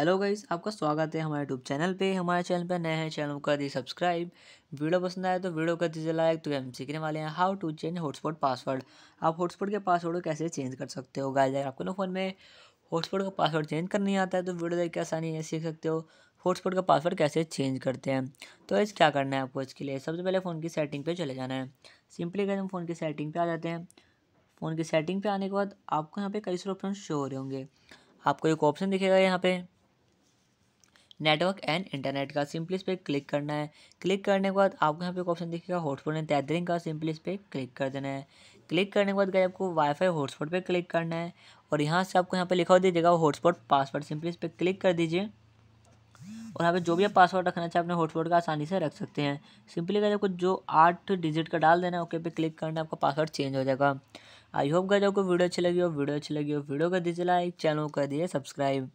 hello guys आपका स्वागत है हमारे यूट्यूब चैनल पे हमारे चैनल पे नए हैं चैनल को कर दी सब्सक्राइब वीडियो पसंद आए तो वीडियो कर दीजिए लाइक तो हम सीखने वाले हैं how to change hotspot password आप हॉटस्पॉट के पासवर्ड को कैसे चेंज कर सकते हो गाइज अगर आपको ना फ़ोन में हॉटस्पॉट का पासवर्ड चेंज कर नहीं आता है तो वीडियो देख के आसानी है सीख सकते हो हॉटस्पॉट का पासवर्ड कैसे चेंज करते हैं तो इस क्या करना है आपको इसके लिए सबसे पहले फ़ोन की सेटिंग पर चले जाना है सिंपली अगर हम फ़ोन की सेटिंग पर आ जाते हैं फ़ोन की सेटिंग पर आने के बाद आपको यहाँ पे कई सारे ऑप्शन शो हो रहे होंगे आपको एक ऑप्शन दिखेगा यहाँ पर नेटवर्क एंड इंटरनेट का सिंपली इस पर क्लिक करना है क्लिक करने के बाद आपको यहाँ पे एक ऑप्शन दिखेगा हॉटस्पॉट एंड टैदरिंग का सिंपली इस पर क्लिक कर देना है क्लिक करने के बाद गए आपको वाईफाई हॉटस्पॉट पर क्लिक करना है और यहाँ से आपको यहाँ पर लिखा हो दीजिएगा हॉटस्पॉट पासवर्ड सिंपली इस पर क्लिक कर दीजिए और यहाँ पे जो भी आप पासवर्ड रखना चाहे अपने हॉटस्पॉट का आसानी से रख सकते हैं सिंपली गए आपको जो आठ डिजिट का डाल देना है ओके पे क्लिक करना है आपका पासवर्ड चेंज हो जाएगा आई होप गए आपको वीडियो अच्छी लगी हो वीडियो अच्छी लगी हो वीडियो कर दीजिए लाइक चैनल कर दीजिए सब्सक्राइब